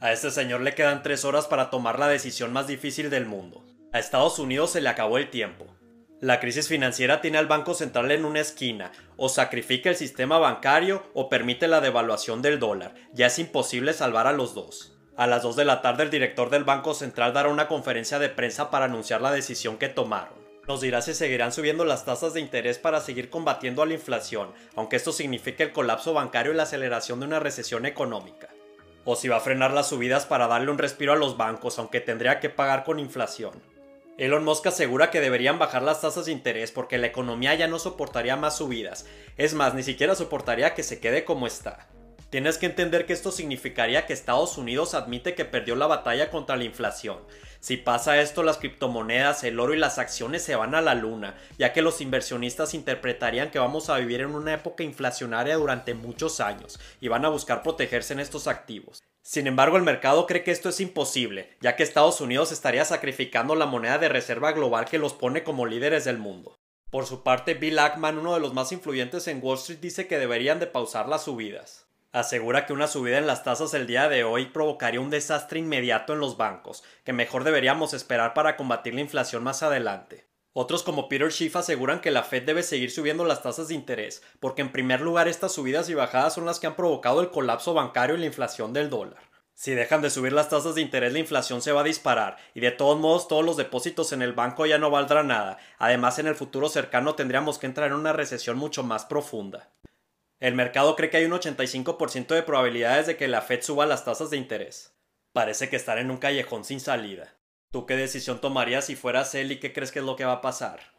A este señor le quedan tres horas para tomar la decisión más difícil del mundo. A Estados Unidos se le acabó el tiempo. La crisis financiera tiene al Banco Central en una esquina, o sacrifica el sistema bancario o permite la devaluación del dólar. Ya es imposible salvar a los dos. A las 2 de la tarde el director del Banco Central dará una conferencia de prensa para anunciar la decisión que tomaron. Nos dirá si seguirán subiendo las tasas de interés para seguir combatiendo a la inflación, aunque esto signifique el colapso bancario y la aceleración de una recesión económica o si va a frenar las subidas para darle un respiro a los bancos, aunque tendría que pagar con inflación. Elon Musk asegura que deberían bajar las tasas de interés porque la economía ya no soportaría más subidas, es más, ni siquiera soportaría que se quede como está. Tienes que entender que esto significaría que Estados Unidos admite que perdió la batalla contra la inflación. Si pasa esto, las criptomonedas, el oro y las acciones se van a la luna, ya que los inversionistas interpretarían que vamos a vivir en una época inflacionaria durante muchos años y van a buscar protegerse en estos activos. Sin embargo, el mercado cree que esto es imposible, ya que Estados Unidos estaría sacrificando la moneda de reserva global que los pone como líderes del mundo. Por su parte, Bill Ackman, uno de los más influyentes en Wall Street, dice que deberían de pausar las subidas asegura que una subida en las tasas el día de hoy provocaría un desastre inmediato en los bancos, que mejor deberíamos esperar para combatir la inflación más adelante. Otros como Peter Schiff aseguran que la Fed debe seguir subiendo las tasas de interés, porque en primer lugar estas subidas y bajadas son las que han provocado el colapso bancario y la inflación del dólar. Si dejan de subir las tasas de interés la inflación se va a disparar y de todos modos todos los depósitos en el banco ya no valdrán nada. Además en el futuro cercano tendríamos que entrar en una recesión mucho más profunda. El mercado cree que hay un 85% de probabilidades de que la Fed suba las tasas de interés. Parece que estar en un callejón sin salida. ¿Tú qué decisión tomarías si fueras él y qué crees que es lo que va a pasar?